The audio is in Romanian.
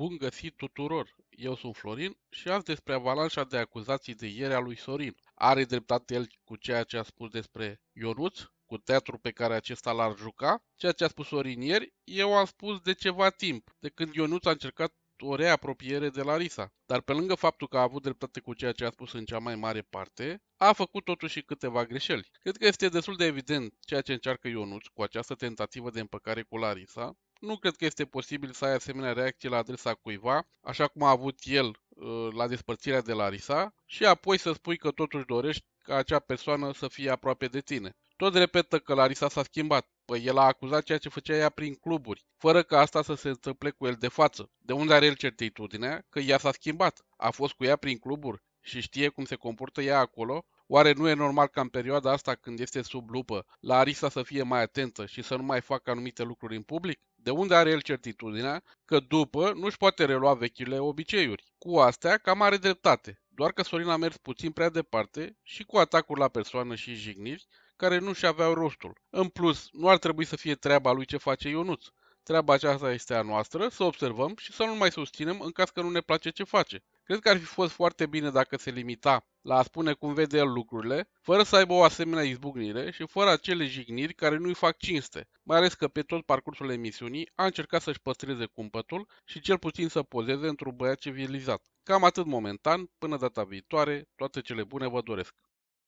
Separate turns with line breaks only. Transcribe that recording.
Bun găsit tuturor! Eu sunt Florin și azi despre avalanșa de acuzații de ieri a lui Sorin. Are dreptate el cu ceea ce a spus despre Ionuț, cu teatru pe care acesta l-ar juca? Ceea ce a spus Sorin ieri, eu am spus de ceva timp, de când Ionuț a încercat o reapropiere de Larisa. Dar pe lângă faptul că a avut dreptate cu ceea ce a spus în cea mai mare parte, a făcut totuși câteva greșeli. Cred că este destul de evident ceea ce încearcă Ionuț cu această tentativă de împăcare cu Larisa, nu cred că este posibil să ai asemenea reacție la adresa cuiva, așa cum a avut el uh, la despărțirea de Larisa și apoi să spui că totuși dorești ca acea persoană să fie aproape de tine. Tot repetă că Larisa s-a schimbat. Păi el a acuzat ceea ce făcea ea prin cluburi, fără ca asta să se întâmple cu el de față. De unde are el certitudinea că ea s-a schimbat? A fost cu ea prin cluburi și știe cum se comportă ea acolo? Oare nu e normal ca în perioada asta când este sub lupă, Larisa să fie mai atentă și să nu mai facă anumite lucruri în public? De unde are el certitudinea că după nu-și poate relua vechile obiceiuri? Cu astea cam are dreptate, doar că Sorin a mers puțin prea departe și cu atacuri la persoană și jigniri care nu-și aveau rostul. În plus, nu ar trebui să fie treaba lui ce face Ionuț. Treaba aceasta este a noastră, să observăm și să nu mai susținem în caz că nu ne place ce face. Cred că ar fi fost foarte bine dacă se limita la a spune cum vede el lucrurile, fără să aibă o asemenea izbucnire și fără acele jigniri care nu-i fac cinste, mai ales că pe tot parcursul emisiunii a încercat să-și păstreze cumpătul și cel puțin să pozeze într-un băiat civilizat. Cam atât momentan, până data viitoare, toate cele bune vă doresc!